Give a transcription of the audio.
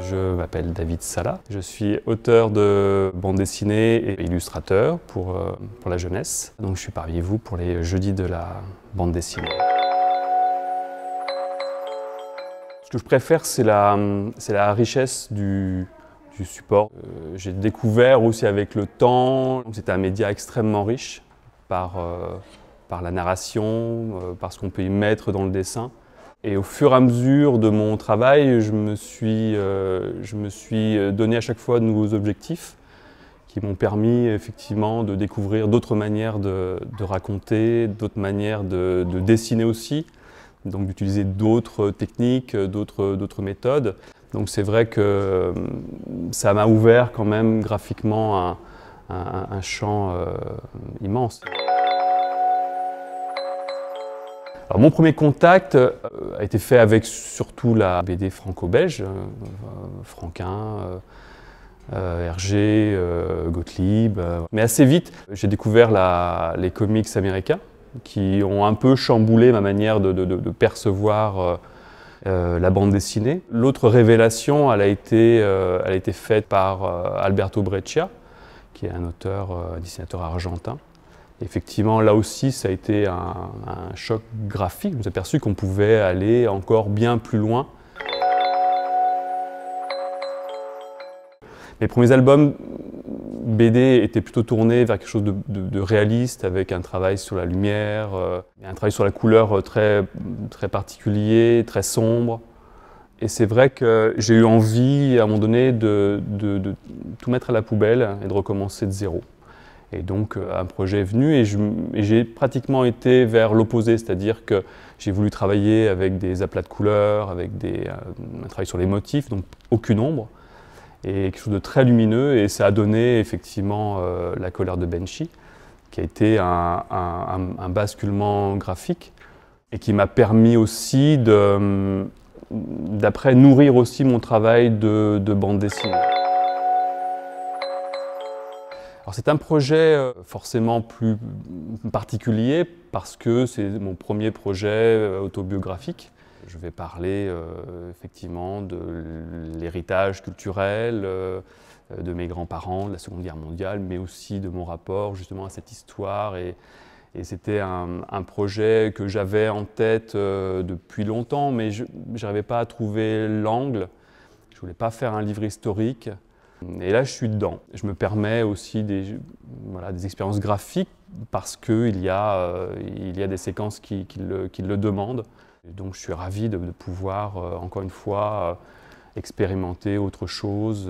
Je m'appelle David Sala. Je suis auteur de bande dessinée et illustrateur euh, pour, la jeunesse. Donc je suis parmi vous pour les jeudis de la bande dessinée. Ce que je préfère, c'est la, richesse du, support. Euh, j'ai découvert aussi avec le temps, c'est un média extrêmement riche par, euh, la narration, parce par ce qu'on peut y mettre dans le dessin. Et au fur et à mesure de mon travail, je me suis, euh, je me suis donné à chaque fois de nouveaux objectifs qui m'ont permis effectivement de découvrir d'autres manières de, raconter, d'autres manières de, dessiner aussi, donc d'utiliser d'autres techniques, d'autres méthodes. Donc c'est vrai que hum, ça m'a ouvert quand même graphiquement un, champ euh, immense mon premier contact euh, a été fait avec surtout la BD franco-belge, euh, euh, Franquin, Hergé, Gottlieb. Mais assez vite, j'ai découvert les comics américains qui ont un peu chamboulé ma manière de, percevoir la bande dessinée. L'autre révélation, elle a été, faite par Alberto Breccia, qui est un auteur, un dessinateur argentin, Effectivement, là aussi, ça a été un, choc graphique. Je s'est aperçu qu'on pouvait aller encore bien plus loin. Mes premiers albums BD étaient plutôt tournés vers quelque chose de, réaliste, avec un travail sur la lumière, euh, un travail sur la couleur euh, très, particulier, très sombre. Et c'est vrai que j'ai eu envie, à un moment donné, de tout mettre à la poubelle et de recommencer de zéro. Et donc euh, un projet est venu et j'ai pratiquement été vers l'opposé, c'est-à-dire que j'ai voulu travailler avec des aplats de couleurs, avec des, euh, un travail sur les motifs, donc aucune ombre, et quelque chose de très lumineux, et ça a donné effectivement euh, La colère de Benchi, qui a été un, basculement graphique, et qui m'a permis aussi d'après nourrir aussi mon travail de bande dessinée. Alors c'est un projet euh, forcément plus particulier parce que c'est mon premier projet euh, autobiographique. Je vais parler euh, effectivement de l'héritage culturel de mes grands-parents, de la Seconde Guerre mondiale, mais aussi de mon rapport justement à cette histoire. Et, c'était un, projet que j'avais en tête depuis longtemps, mais je n'arrivais pas à trouver l'angle. Je ne voulais pas faire un livre historique. Et là, je suis dedans. Je me permets aussi des, voilà, des expériences graphiques parce qu'il y, a, euh, il y a des séquences qui, qui, le, qui le, demandent. donc, je suis ravi de, pouvoir, euh, encore une fois, euh, expérimenter autre chose.